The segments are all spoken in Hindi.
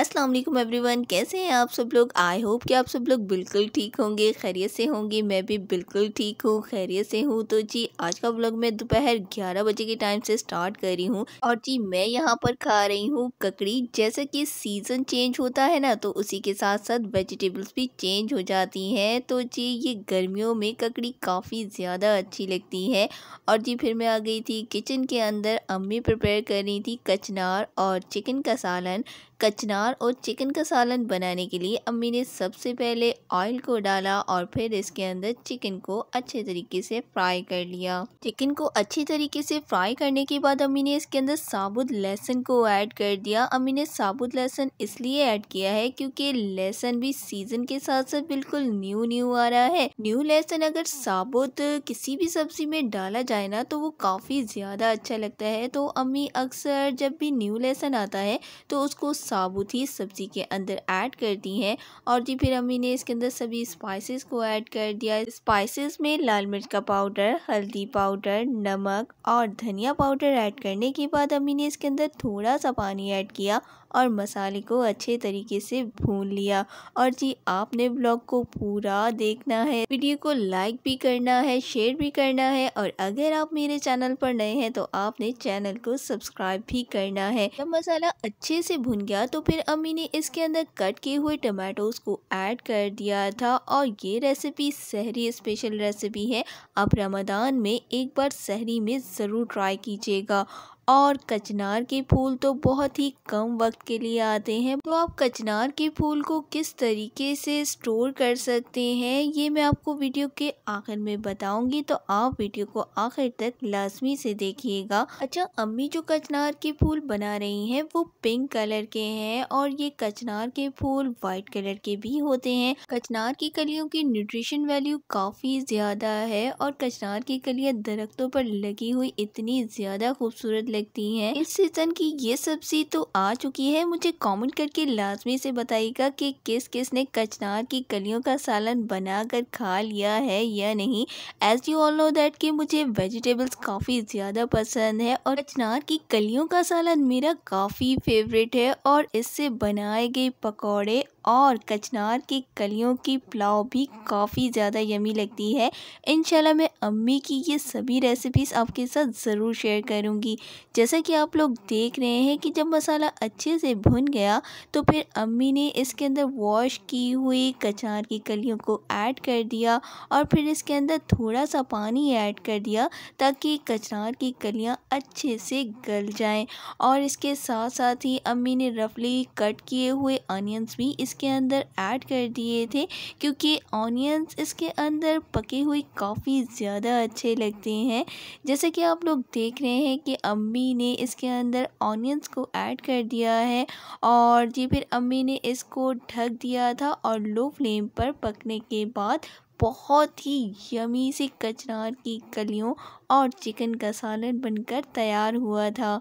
अस्सलाम वालेकुम एवरीवन कैसे हैं आप सब लोग आई होप कि आप सब लोग बिल्कुल ठीक होंगे खैरियत से होंगे मैं भी बिल्कुल ठीक हूँ खैरियत से हूँ तो जी आज का ब्लॉग मैं दोपहर 11 बजे के टाइम से स्टार्ट कर रही हूँ और जी मैं यहाँ पर खा रही हूँ ककड़ी जैसे कि सीज़न चेंज होता है ना तो उसी के साथ साथ वेजिटेबल्स भी चेंज हो जाती हैं तो जी ये गर्मियों में ककड़ी काफ़ी ज़्यादा अच्छी लगती है और जी फिर मैं आ गई थी किचन के अंदर अम्मी प्रिपेयर कर रही थी कचनार और चिकन का सालन कचनार अचार और चिकन का सालन बनाने के लिए अम्मी ने सबसे पहले ऑयल को डाला और फिर इसके अंदर चिकन को अच्छे तरीके से फ्राई कर लिया चिकन को अच्छे तरीके से फ्राई करने के बाद अम्मी ने इसके अंदर साबुत लहसुन को ऐड कर दिया अम्मी ने साबुत लहसुन इसलिए ऐड किया है क्योंकि लहसुन भी सीजन के साथ साथ बिल्कुल न्यू न्यू आ रहा है न्यू लहसुन अगर साबुत किसी भी सब्जी में डाला जाए ना तो वो काफ़ी ज़्यादा अच्छा लगता है तो अम्मी अक्सर जब भी न्यू लहसुन आता है तो उसको साबुत ही सब्ज़ी के अंदर ऐड कर दी है और जी फिर अम्मी ने इसके अंदर सभी स्पाइसेस को ऐड कर दिया स्पाइसेस में लाल मिर्च का पाउडर हल्दी पाउडर नमक और धनिया पाउडर ऐड करने के बाद अम्मी ने इसके अंदर थोड़ा सा पानी ऐड किया और मसाले को अच्छे तरीके से भून लिया और जी आपने ब्लॉग को पूरा देखना है वीडियो को लाइक भी करना है शेयर भी करना है और अगर आप मेरे चैनल पर नए हैं तो आपने चैनल को सब्सक्राइब भी करना है जब मसाला अच्छे से भून गया तो फिर अम्मी ने इसके अंदर कट किए हुए टमाटोज को ऐड कर दिया था और ये रेसिपी शहरी स्पेशल रेसिपी है आप रमदान में एक बार शहरी में ज़रूर ट्राई कीजिएगा और कचनार के फूल तो बहुत ही कम वक्त के लिए आते हैं तो आप कचनार के फूल को किस तरीके से स्टोर कर सकते हैं ये मैं आपको वीडियो के आखिर में बताऊंगी तो आप वीडियो को आखिर तक लाजमी से देखिएगा अच्छा अम्मी जो कचनार के फूल बना रही हैं वो पिंक कलर के हैं और ये कचनार के फूल वाइट कलर के भी होते हैं कचनार की कलियों की न्यूट्रिशन वैल्यू काफ़ी ज़्यादा है और कचनार की कलियाँ दरख्तों पर लगी हुई इतनी ज़्यादा खूबसूरत लगती हैं इस सीज़न की ये सब्जी तो आ चुकी है मुझे कमेंट करके लाजमी से बताइएगा कि किस किस ने कचनार की कलियों का सालन बनाकर खा लिया है या नहीं as you all know that कि मुझे वेजिटेबल्स काफ़ी ज़्यादा पसंद है और कचनार की कलियों का सालन मेरा काफ़ी फेवरेट है और इससे बनाए गए पकौड़े और कचनार की कलियों की पुलाव भी काफ़ी ज़्यादा यमी लगती है इन मैं अम्मी की ये सभी रेसिपीज़ आपके साथ ज़रूर शेयर करूँगी जैसा कि आप लोग देख रहे हैं कि जब मसाला अच्छे से भुन गया तो फिर अम्मी ने इसके अंदर वॉश की हुई कचनार की कलियों को ऐड कर दिया और फिर इसके अंदर थोड़ा सा पानी ऐड कर दिया ताकि कचनार की कलियाँ अच्छे से गल जाएँ और इसके साथ साथ ही अम्मी ने रफली कट किए हुए अनियंस भी इस इसके अंदर ऐड कर दिए थे क्योंकि ऑनियंस इसके अंदर पकी हुई काफ़ी ज़्यादा अच्छे लगते हैं जैसे कि आप लोग देख रहे हैं कि अम्मी ने इसके अंदर ऑनियंस को ऐड कर दिया है और जी फिर अम्मी ने इसको ढक दिया था और लो फ्लेम पर पकने के बाद बहुत ही यमी से कचनार की कलियों और चिकन का सालन बनकर तैयार हुआ था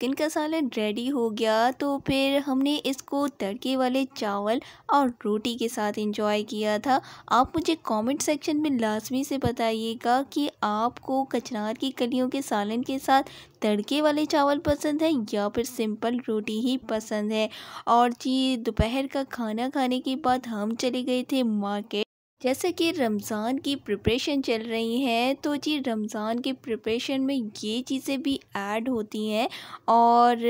चिकन का सालन रेडी हो गया तो फिर हमने इसको तड़के वाले चावल और रोटी के साथ इंजॉय किया था आप मुझे कमेंट सेक्शन में लाजमी से बताइएगा कि आपको कचनार की कलियों के सालन के साथ तड़के वाले चावल पसंद है या फिर सिंपल रोटी ही पसंद है और जी दोपहर का खाना खाने के बाद हम चले गए थे मार्केट जैसे कि रमज़ान की प्रिपरेशन चल रही है तो जी रमज़ान की प्रिपरेशन में ये चीज़ें भी ऐड होती हैं और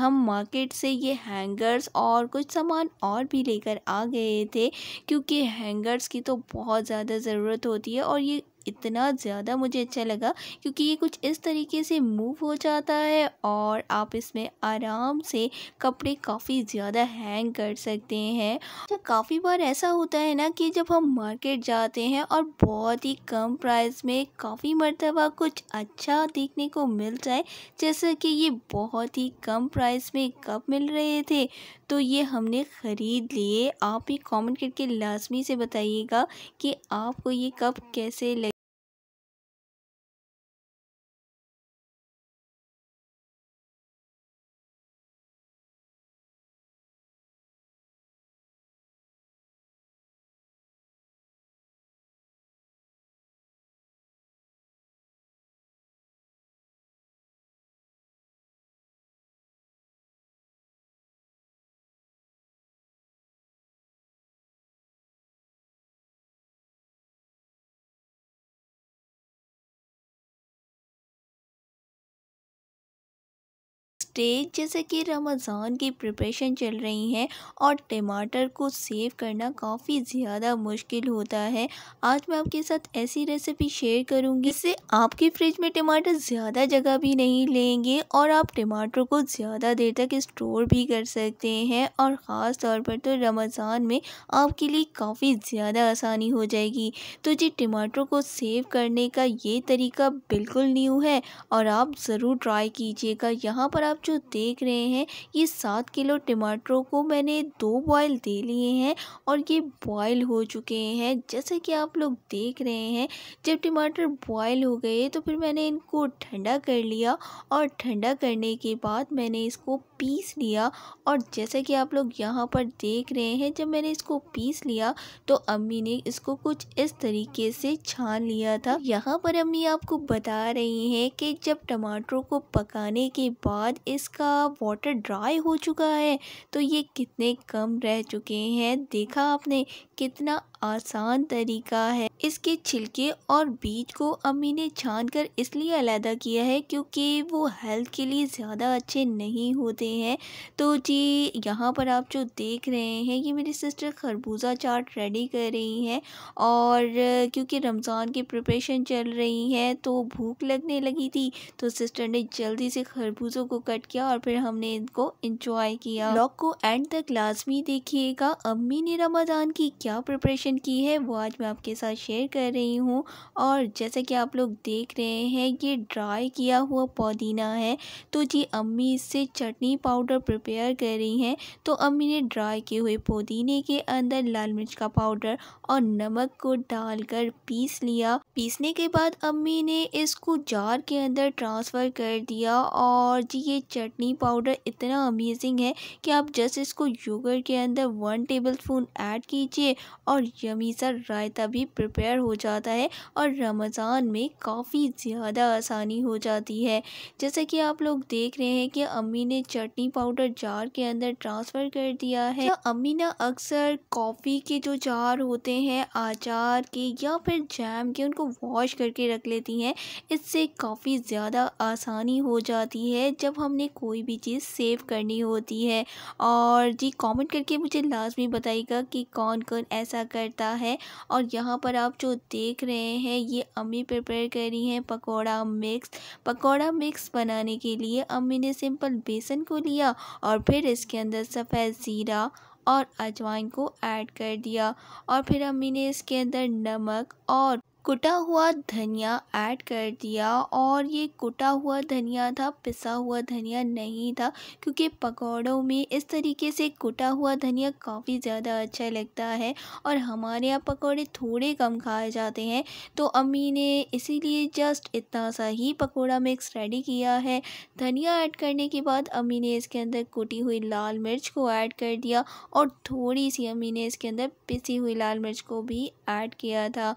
हम मार्केट से ये हैंगर्स और कुछ सामान और भी लेकर आ गए थे क्योंकि हैंगर्स की तो बहुत ज़्यादा ज़रूरत होती है और ये इतना ज़्यादा मुझे अच्छा लगा क्योंकि ये कुछ इस तरीके से मूव हो जाता है और आप इसमें आराम से कपड़े काफ़ी ज़्यादा हैंग कर सकते हैं तो काफ़ी बार ऐसा होता है ना कि जब हम मार्केट जाते हैं और बहुत ही कम प्राइस में काफ़ी मरतबा कुछ अच्छा देखने को मिल जाए जैसा कि ये बहुत ही कम प्राइस में कप मिल रहे थे तो ये हमने ख़रीद लिए आप ही कमेंट करके लाजमी से बताइएगा कि आपको ये कप कैसे लगे स्टेज जैसे कि रमज़ान की प्रिपरेशन चल रही है और टमाटर को सेव करना काफ़ी ज़्यादा मुश्किल होता है आज मैं आपके साथ ऐसी रेसिपी शेयर करूँगी जिससे आपके फ्रिज में टमाटर ज़्यादा जगह भी नहीं लेंगे और आप टमाटर को ज़्यादा देर तक स्टोर भी कर सकते हैं और ख़ास तौर पर तो रमज़ान में आपके लिए काफ़ी ज़्यादा आसानी हो जाएगी तो जी टमाटर को सेव करने का ये तरीका बिल्कुल न्यू है और आप ज़रूर ट्राई कीजिएगा यहाँ पर आप जो देख रहे हैं ये सात किलो टमाटरों को मैंने दो बॉयल दे लिए हैं और ये बॉयल हो चुके हैं जैसे कि आप लोग देख रहे हैं जब टमाटर बॉयल हो गए तो फिर मैंने इनको ठंडा कर लिया और ठंडा करने के बाद मैंने इसको पीस लिया और जैसे कि आप लोग यहाँ पर देख रहे हैं जब मैंने इसको पीस लिया तो अम्मी ने इसको कुछ इस तरीके से छान लिया था यहाँ पर अम्मी आपको बता रही हैं कि जब टमाटरों को पकाने के बाद इस इसका वाटर ड्राई हो चुका है तो ये कितने कम रह चुके हैं देखा आपने कितना आसान तरीका है इसके छिलके और बीज को अम्मी ने छान कर इसलिए अलहदा किया है क्योंकि वो हेल्थ के लिए ज़्यादा अच्छे नहीं होते हैं तो जी यहाँ पर आप जो देख रहे हैं ये मेरी सिस्टर खरबूजा चाट रेडी कर रही हैं और क्योंकि रमज़ान की प्रिपरेशन चल रही है तो भूख लगने लगी थी तो सिस्टर ने जल्दी से खरबूजों को कट किया और फिर हमने इनको इंजॉय किया लॉक को एंड तक लाजमी देखिएगा अम्मी ने रमज़ान की क्या प्रिपरेशन क्रिएशन की है वो आज मैं आपके साथ शेयर कर रही हूँ और जैसे कि आप लोग देख रहे हैं ये ड्राई किया हुआ पुदीना है तो जी अम्मी इससे चटनी पाउडर प्रिपेयर कर रही हैं तो अम्मी ने ड्राई किए हुए पुदीने के अंदर लाल मिर्च का पाउडर और नमक को डालकर पीस लिया पीसने के बाद अम्मी ने इसको जार के अंदर ट्रांसफ़र कर दिया और जी ये चटनी पाउडर इतना अमेजिंग है कि आप जस्ट इसको योगर्ट के अंदर वन टेबल स्पून ऐड कीजिए और यमी सा रायता भी प्रिपेयर हो जाता है और रमज़ान में काफ़ी ज़्यादा आसानी हो जाती है जैसे कि आप लोग देख रहे हैं कि अम्मी ने चटनी पाउडर जार के अंदर ट्रांसफ़र कर दिया है तो अम्मी ना अक्सर कॉफ़ी के जो जार होते हैं आचार के या फिर जैम के उनको वॉश करके रख लेती हैं इससे काफ़ी ज़्यादा आसानी हो जाती है जब हमने कोई भी चीज़ सेव करनी होती है और जी कमेंट करके मुझे लाजमी बताइएगा कि कौन कौन ऐसा कर करता है और यहाँ पर आप जो देख रहे हैं ये अम्मी प्रिपेयर कर रही हैं पकौड़ा मिक्स पकौड़ा मिक्स बनाने के लिए अम्मी ने सिंपल बेसन को लिया और फिर इसके अंदर सफ़ेद ज़ीरा और अजवाइन को ऐड कर दिया और फिर अम्मी ने इसके अंदर नमक और कुटा हुआ धनिया ऐड कर दिया और ये कुटा हुआ धनिया था पिसा हुआ धनिया नहीं था क्योंकि पकौड़ों में इस तरीके से कुटा हुआ धनिया काफ़ी ज़्यादा अच्छा लगता है और हमारे यहाँ पकौड़े थोड़े कम खाए जाते हैं तो अम्मी ने इसीलिए जस्ट इतना सा ही पकौड़ा मिक्स रेडी किया है धनिया ऐड करने के बाद अम्मी ने इसके अंदर कुटी हुई लाल मिर्च को ऐड कर दिया और थोड़ी सी अम्मी ने इसके अंदर पिसी हुई लाल मिर्च को भी ऐड किया था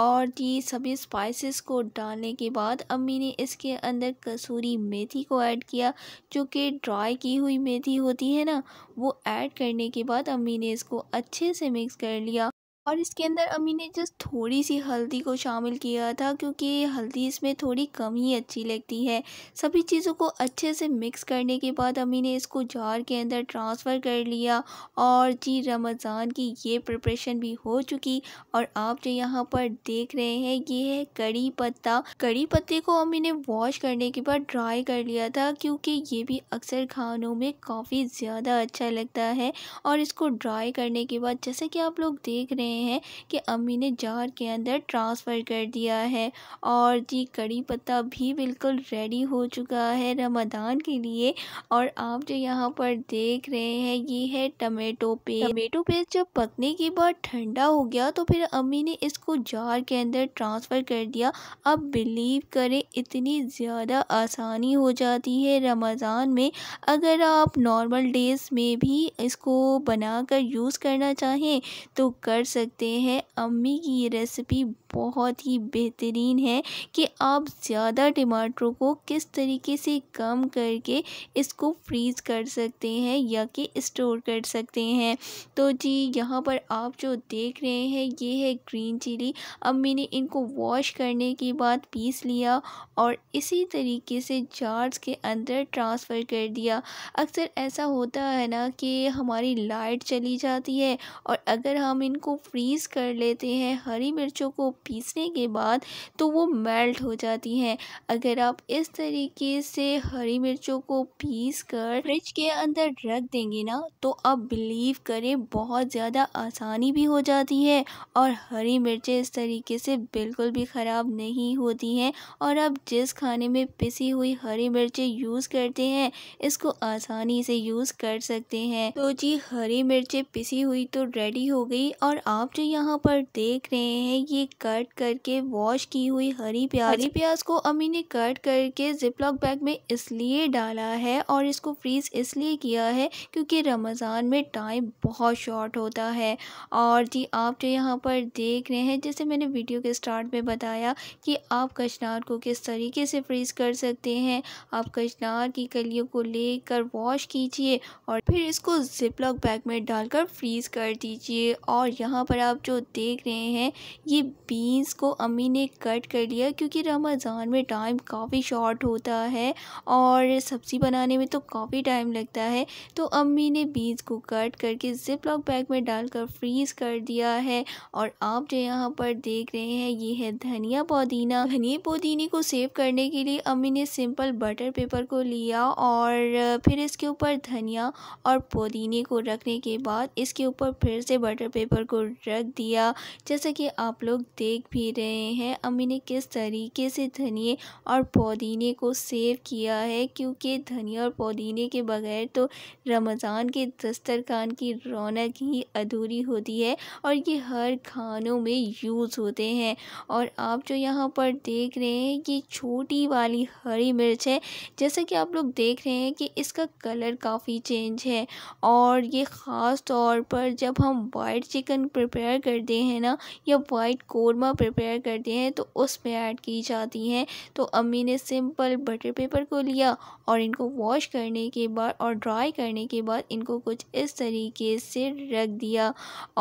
और टी सभी स्पाइसेस को डालने के बाद अम्मी ने इसके अंदर कसूरी मेथी को ऐड किया जो कि ड्राई की हुई मेथी होती है ना वो ऐड करने के बाद अम्मी ने इसको अच्छे से मिक्स कर लिया और इसके अंदर अम्मी ने जस्ट थोड़ी सी हल्दी को शामिल किया था क्योंकि हल्दी इसमें थोड़ी कम ही अच्छी लगती है सभी चीज़ों को अच्छे से मिक्स करने के बाद अम्मी ने इसको जार के अंदर ट्रांसफ़र कर लिया और जी रमज़ान की ये प्रिपरेशन भी हो चुकी और आप जो यहाँ पर देख रहे हैं ये है कड़ी पत्ता कड़ी पत्ते को अम्मी ने वॉश करने के बाद ड्राई कर लिया था क्योंकि ये भी अक्सर खानों में काफ़ी ज़्यादा अच्छा लगता है और इसको ड्राई करने के बाद जैसे कि आप लोग देख रहे हैं रहे हैं कि अम्मी ने जार के अंदर ट्रांसफ़र कर दिया है और जी कड़ी पत्ता भी बिल्कुल रेडी हो चुका है रमदान के लिए और आप जो यहाँ पर देख रहे हैं ये है टमेटो पेस्ट टमेटो पेस्ट जब पकने के बाद ठंडा हो गया तो फिर अम्मी ने इसको जार के अंदर ट्रांसफ़र कर दिया अब बिलीव करें इतनी ज़्यादा आसानी हो जाती है रमज़ान में अगर आप नॉर्मल डेज़ में भी इसको बनाकर यूज़ करना चाहें तो कर सकते सकते हैं अम्मी की ये रेसिपी बहुत ही बेहतरीन है कि आप ज़्यादा टमाटरों को किस तरीके से कम करके इसको फ्रीज़ कर सकते हैं या कि स्टोर कर सकते हैं तो जी यहाँ पर आप जो देख रहे हैं ये है ग्रीन चिली अब मैंने इनको वॉश करने के बाद पीस लिया और इसी तरीके से जार्स के अंदर ट्रांसफ़र कर दिया अक्सर ऐसा होता है ना कि हमारी लाइट चली जाती है और अगर हम इनको फ्रीज़ कर लेते हैं हरी मिर्चों को पीसने के बाद तो वो मेल्ट हो जाती हैं अगर आप इस तरीके से हरी मिर्चों को पीस कर फ्रिज के अंदर रख देंगे ना तो आप बिलीव करें बहुत ज़्यादा आसानी भी हो जाती है और हरी मिर्चें इस तरीके से बिल्कुल भी ख़राब नहीं होती हैं और आप जिस खाने में पिसी हुई हरी मिर्चें यूज़ करते हैं इसको आसानी से यूज़ कर सकते हैं तो जी हरी मिर्चें पिसी हुई तो रेडी हो गई और आप आप जो यहाँ पर देख रहे हैं ये कट करके वॉश की हुई हरी प्याज हरी प्याज को अम्मी ने कट करके जिपलॉक बैग में इसलिए डाला है और इसको फ्रीज इसलिए किया है क्योंकि रमज़ान में टाइम बहुत शॉर्ट होता है और जी आप जो यहाँ पर देख रहे हैं जैसे मैंने वीडियो के स्टार्ट में बताया कि आप कशनार को किस तरीके से फ्रीज़ कर सकते हैं आप कशनार की कलियों को लेकर वॉश कीजिए और फिर इसको जिपलॉक बैग में डालकर फ्रीज़ कर दीजिए और यहाँ पर पर आप जो देख रहे हैं ये बीन्स को अम्मी ने कट कर लिया क्योंकि रमज़ान में टाइम काफ़ी शॉर्ट होता है और सब्ज़ी बनाने में तो काफ़ी टाइम लगता है तो अम्मी ने बीन्स को कट करके जिप लॉक बैग में डालकर फ्रीज़ कर दिया है और आप जो यहाँ पर देख रहे हैं ये है धनिया पुदीना धनिया पुदीने को सेव करने के लिए अम्मी ने सिंपल बटर पेपर को लिया और फिर इसके ऊपर धनिया और पुदीने को रखने के बाद इसके ऊपर फिर से बटर पेपर को रख दिया जैसा कि आप लोग देख भी रहे हैं अम्मी ने किस तरीके से धनिए और पुदीने को सेव किया है क्योंकि धनिया और पुदीने के बगैर तो रमज़ान के दस्तरखान की रौनक ही अधूरी होती है और ये हर खानों में यूज़ होते हैं और आप जो यहाँ पर देख रहे हैं ये छोटी वाली हरी मिर्च है जैसा कि आप लोग देख रहे हैं कि इसका कलर काफ़ी चेंज है और ये ख़ास तौर पर जब हम वाइट चिकन प्रिप प्रिपेयर करते हैं ना या वाइट कौरमा प्रिपेयर करते हैं तो उसमें ऐड की जाती हैं तो अम्मी ने सिंपल बटर पेपर को लिया और इनको वॉश करने के बाद और ड्राई करने के बाद इनको कुछ इस तरीके से रख दिया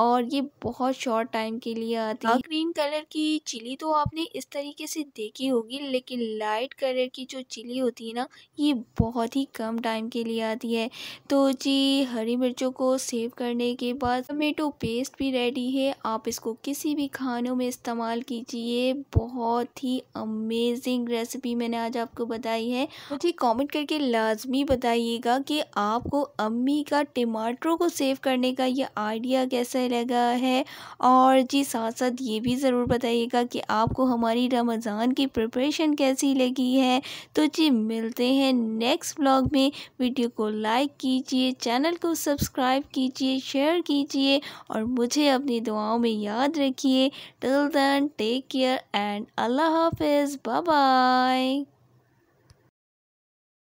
और ये बहुत शॉर्ट टाइम के लिए आती है ग्रीन कलर की चिली तो आपने इस तरीके से देखी होगी लेकिन लाइट कलर की जो चिली होती है ना ये बहुत ही कम टाइम के लिए आती है तो जी हरी मिर्चों को सेव करने के बाद टमेटो पेस्ट भी रेड रेडी है आप इसको किसी भी खानों में इस्तेमाल कीजिए बहुत ही अमेजिंग रेसिपी मैंने आज आपको बताई है मुझे कमेंट करके लाजमी बताइएगा कि आपको अम्मी का टमाटरों को सेव करने का ये आइडिया कैसा लगा है और जी साथ साथ ये भी ज़रूर बताइएगा कि आपको हमारी रमज़ान की प्रिपरेशन कैसी लगी है तो जी मिलते हैं नेक्स्ट ब्लॉग में वीडियो को लाइक कीजिए चैनल को सब्सक्राइब कीजिए शेयर कीजिए और मुझे अब अपनी दुआओं में याद रखिए till then take care and Allah हाफिज़ बाय